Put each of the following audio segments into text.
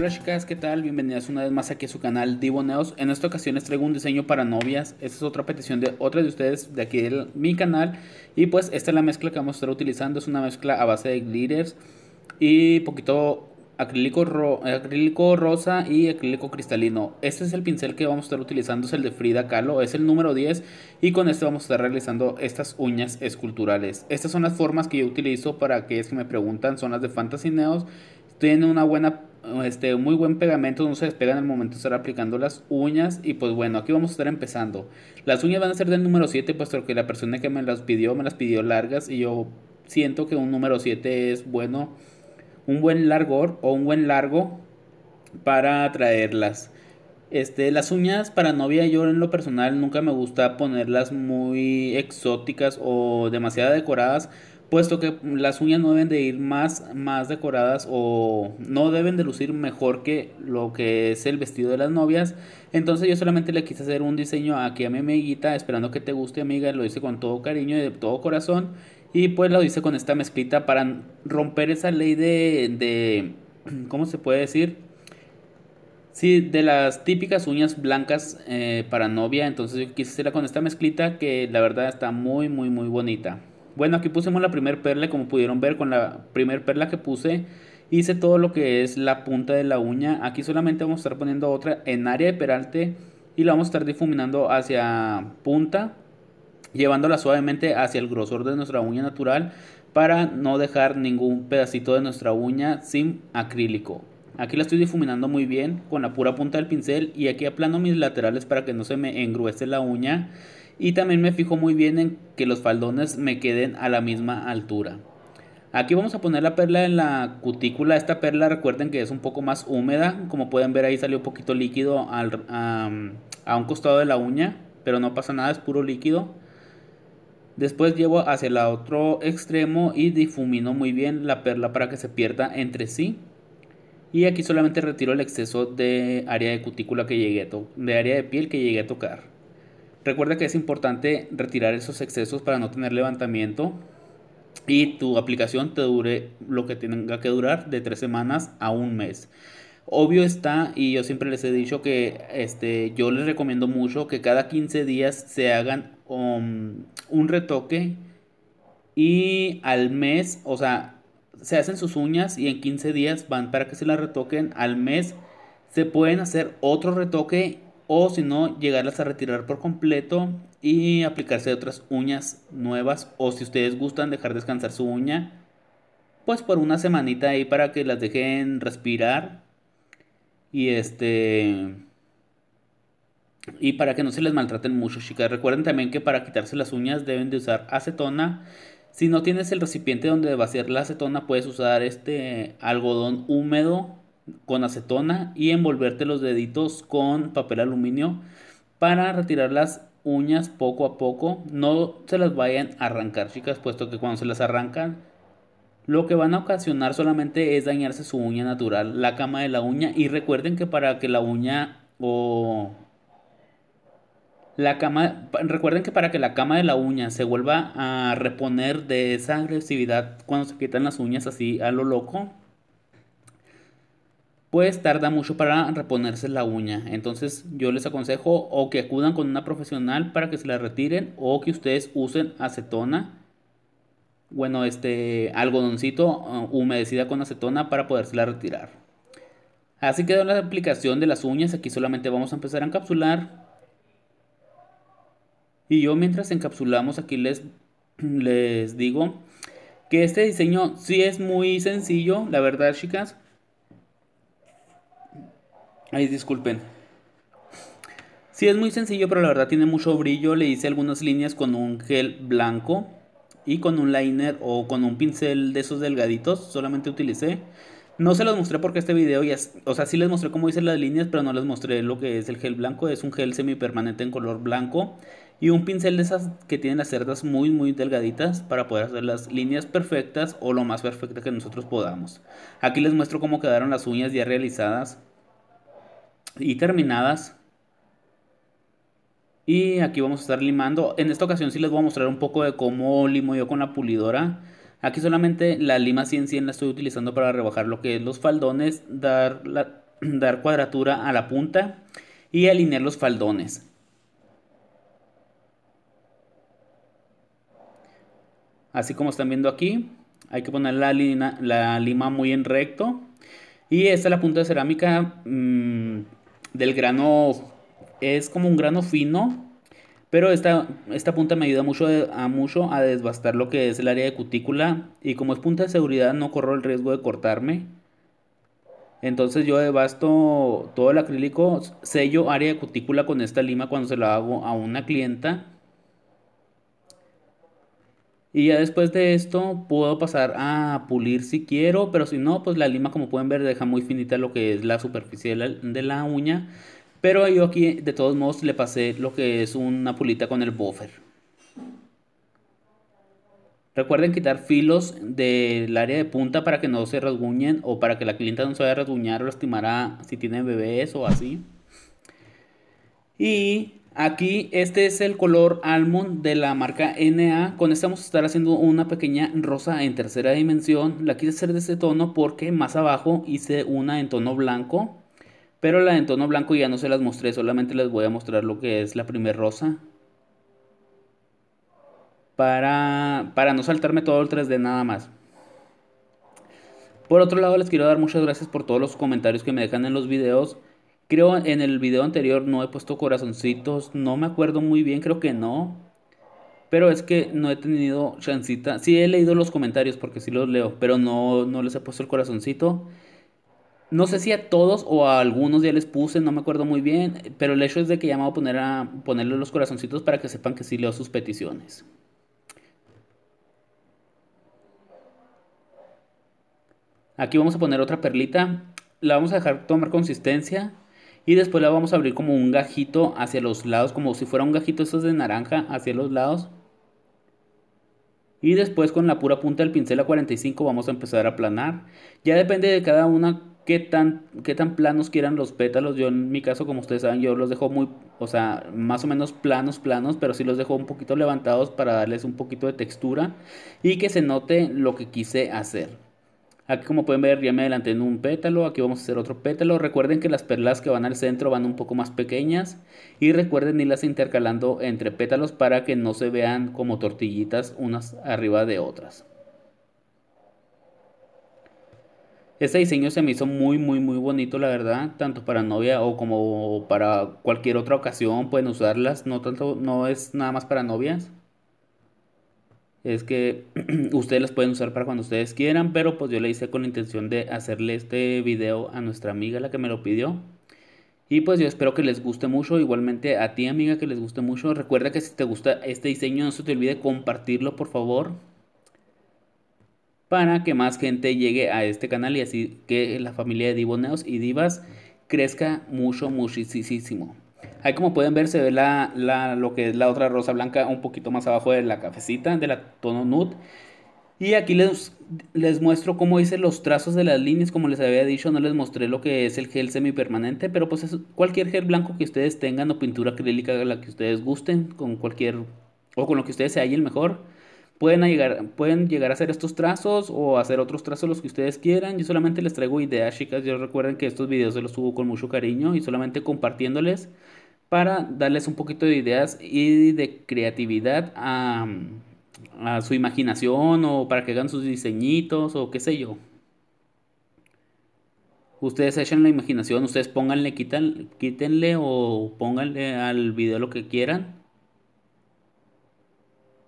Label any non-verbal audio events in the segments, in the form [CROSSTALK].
Hola chicas, ¿qué tal? Bienvenidas una vez más aquí a su canal Divo Neos. En esta ocasión les traigo un diseño para novias. Esta es otra petición de otra de ustedes de aquí de mi canal. Y pues esta es la mezcla que vamos a estar utilizando. Es una mezcla a base de glitters y poquito acrílico, acrílico rosa y acrílico cristalino. Este es el pincel que vamos a estar utilizando, es el de Frida Kahlo, es el número 10 y con este vamos a estar realizando estas uñas esculturales. Estas son las formas que yo utilizo para aquellos que me preguntan, son las de Fantasy Neos. Tienen una buena este, muy buen pegamento, no se despega en el momento de estar aplicando las uñas. Y pues bueno, aquí vamos a estar empezando. Las uñas van a ser del número 7, puesto que la persona que me las pidió, me las pidió largas. Y yo siento que un número 7 es bueno, un buen largor o un buen largo para traerlas. Este, las uñas para novia yo en lo personal nunca me gusta ponerlas muy exóticas o demasiado decoradas puesto que las uñas no deben de ir más, más decoradas o no deben de lucir mejor que lo que es el vestido de las novias. Entonces yo solamente le quise hacer un diseño aquí a mi amiguita, esperando que te guste amiga, lo hice con todo cariño y de todo corazón. Y pues lo hice con esta mezclita para romper esa ley de, ¿cómo se puede decir? Sí, de las típicas uñas blancas eh, para novia, entonces yo quise hacerla con esta mezclita que la verdad está muy, muy, muy bonita. Bueno, aquí pusimos la primera perla, como pudieron ver con la primera perla que puse, hice todo lo que es la punta de la uña. Aquí solamente vamos a estar poniendo otra en área de peralte y la vamos a estar difuminando hacia punta, llevándola suavemente hacia el grosor de nuestra uña natural para no dejar ningún pedacito de nuestra uña sin acrílico. Aquí la estoy difuminando muy bien con la pura punta del pincel y aquí aplano mis laterales para que no se me engruese la uña. Y también me fijo muy bien en que los faldones me queden a la misma altura. Aquí vamos a poner la perla en la cutícula. Esta perla recuerden que es un poco más húmeda. Como pueden ver ahí salió un poquito líquido a un costado de la uña. Pero no pasa nada, es puro líquido. Después llevo hacia el otro extremo y difumino muy bien la perla para que se pierda entre sí y aquí solamente retiro el exceso de área de cutícula que llegué a de área de piel que llegué a tocar. Recuerda que es importante retirar esos excesos para no tener levantamiento y tu aplicación te dure lo que tenga que durar de tres semanas a un mes. Obvio está, y yo siempre les he dicho que este, yo les recomiendo mucho que cada 15 días se hagan um, un retoque y al mes, o sea, se hacen sus uñas y en 15 días van para que se las retoquen al mes. Se pueden hacer otro retoque o si no, llegarlas a retirar por completo y aplicarse otras uñas nuevas o si ustedes gustan dejar descansar su uña, pues por una semanita ahí para que las dejen respirar y este y para que no se les maltraten mucho, chicas. Recuerden también que para quitarse las uñas deben de usar acetona si no tienes el recipiente donde vaciar la acetona, puedes usar este algodón húmedo con acetona y envolverte los deditos con papel aluminio para retirar las uñas poco a poco. No se las vayan a arrancar, chicas, puesto que cuando se las arrancan, lo que van a ocasionar solamente es dañarse su uña natural, la cama de la uña. Y recuerden que para que la uña o cama, recuerden que para que la cama de la uña se vuelva a reponer de esa agresividad cuando se quitan las uñas así a lo loco, pues tarda mucho para reponerse la uña. Entonces yo les aconsejo o que acudan con una profesional para que se la retiren o que ustedes usen acetona, bueno, este algodoncito uh, humedecida con acetona para podérsela retirar. Así quedó la aplicación de las uñas, aquí solamente vamos a empezar a encapsular y yo mientras encapsulamos aquí les, [CLEARS THROAT] les digo que este diseño sí es muy sencillo, la verdad chicas. Ay, disculpen. Sí es muy sencillo, pero la verdad tiene mucho brillo. Le hice algunas líneas con un gel blanco y con un liner o con un pincel de esos delgaditos. Solamente utilicé. No se los mostré porque este video ya... O sea, sí les mostré cómo hice las líneas, pero no les mostré lo que es el gel blanco. Es un gel semipermanente en color blanco y un pincel de esas que tienen las cerdas muy muy delgaditas para poder hacer las líneas perfectas o lo más perfecta que nosotros podamos. Aquí les muestro cómo quedaron las uñas ya realizadas y terminadas. Y aquí vamos a estar limando. En esta ocasión sí les voy a mostrar un poco de cómo limo yo con la pulidora. Aquí solamente la lima 100-100 la estoy utilizando para rebajar lo que es los faldones, dar, [CLEARS THROAT] dar cuadratura a la punta y alinear los faldones. así como están viendo aquí. Hay que poner la, lima muy en recto. Y esta es la punta de cerámica mm, del grano. Es como un grano fino. Pero esta, esta punta me ayuda mucho a, mucho a desbastar lo que es el área de cutícula. Y como es punta de seguridad no corro el riesgo de cortarme. Entonces yo devasto todo el acrílico, sello área de cutícula con esta lima cuando se la hago a una clienta. Y ya después de esto puedo pasar a pulir si quiero, pero si no, pues la lima como pueden ver deja muy finita lo que es la superficie de la, uña. Pero yo aquí de todos modos le pasé lo que es una pulita con el buffer. Recuerden quitar filos del área de punta para que no se rasguñen o para que la clienta no se vaya a rasguñar o lastimará si tiene bebés o así. Y Aquí este es el color Almond de la marca NA. Con este vamos a estar haciendo una pequeña rosa en tercera dimensión. La quise hacer de este tono porque más abajo hice una en tono blanco. Pero la en tono blanco ya no se las mostré, solamente les voy a mostrar lo que es la primer rosa. Para, para no saltarme todo el 3D nada más. Por otro lado les quiero dar muchas gracias por todos los comentarios que me dejan en los videos. Creo en el video anterior no he puesto corazoncitos, no me acuerdo muy bien, creo que no. Pero es que no he tenido chancita. Sí he leído los comentarios porque sí los leo, pero no, no les he puesto el corazoncito. No sé si a todos o a algunos ya les puse, no me acuerdo muy bien, pero el hecho es de que ya me voy a, poner a ponerle los corazoncitos para que sepan que sí leo sus peticiones. Aquí vamos a poner otra perlita. La vamos a dejar tomar consistencia y después la vamos a abrir como un gajito hacia los lados, como si fuera un gajito esos de naranja hacia los lados. Y después con la pura punta del pincel a 45 vamos a empezar a planar Ya depende de cada una qué tan, qué tan planos quieran los pétalos. Yo en mi caso, como ustedes saben, yo los dejo muy, o sea, más o menos planos, planos, pero sí los dejo un poquito levantados para darles un poquito de textura y que se note lo que quise hacer. Aquí como pueden ver ya me adelanté en un pétalo, aquí vamos a hacer otro pétalo. Recuerden que las perlas que van al centro van un poco más pequeñas y recuerden irlas intercalando entre pétalos para que no se vean como tortillitas unas arriba de otras. Este diseño se me hizo muy muy muy bonito la verdad, tanto para novia o como para cualquier otra ocasión pueden usarlas, no tanto no es nada más para novias es que [CLEARS THROAT] ustedes las pueden usar para cuando ustedes quieran, pero pues yo le hice con la intención de hacerle este video a nuestra amiga, la que me lo pidió. Y pues yo espero que les guste mucho, igualmente a ti amiga que les guste mucho. Recuerda que si te gusta este diseño no se te olvide compartirlo por favor. Para que más gente llegue a este canal y así que la familia de divoneos y divas crezca mucho, muchísimo. Ahí como pueden ver se ve la, lo que es la otra rosa blanca un poquito más abajo de la cafecita, de la tono nude. Y aquí les, les muestro cómo hice los trazos de las líneas, como les había dicho, no les mostré lo que es el gel semipermanente, pero pues es cualquier gel blanco que ustedes tengan o pintura acrílica la que ustedes gusten, con cualquier o con lo que ustedes se hallen mejor, pueden llegar, pueden llegar a hacer estos trazos o hacer otros trazos los que ustedes quieran. Yo solamente les traigo ideas, chicas. Yo recuerden que estos videos se los subo con mucho cariño y solamente compartiéndoles para darles un poquito de ideas y de creatividad a, su imaginación o para que hagan sus diseñitos o qué sé yo. Ustedes echen la imaginación, ustedes pónganle, quítenle o pónganle al video lo que quieran.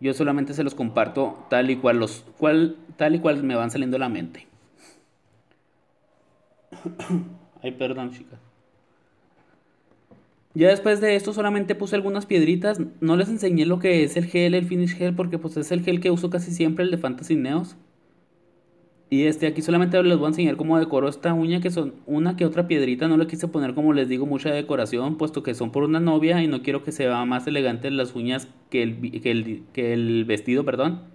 Yo solamente se los comparto tal y cual los cual, tal y cual me van saliendo a la mente. [COUGHS] Ay, perdón, chicas. Ya después de esto solamente puse algunas piedritas, no les enseñé lo que es el gel, el finish gel, porque pues es el gel que uso casi siempre, el de Fantasy Neos. Y este, aquí solamente les voy a enseñar cómo decoro esta uña, que son una que otra piedrita, no le quise poner como les digo mucha decoración, puesto que son por una novia y no quiero que se vean más elegante las uñas que el, que el, que el vestido, perdón.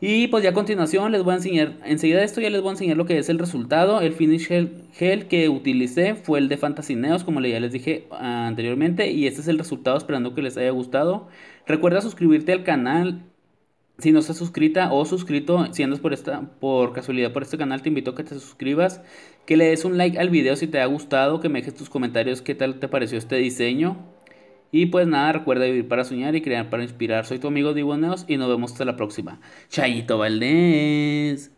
Y pues ya a continuación les voy a enseñar, enseguida esto ya les voy a enseñar lo que es el resultado. El finish gel, que utilicé fue el de Fantasy Neos, como ya les dije ah, anteriormente. Y este es el resultado, esperando que les haya gustado. Recuerda suscribirte al canal. Si no estás suscrita o suscrito, si andas por, esta, por casualidad por este canal, te invito a que te suscribas, que le des un like al video si te ha gustado, que me dejes tus comentarios qué tal te pareció este diseño. Y pues nada, recuerda vivir para soñar y crear para inspirar. Soy tu amigo Diboneos y nos vemos hasta la próxima. Chayito Valdés.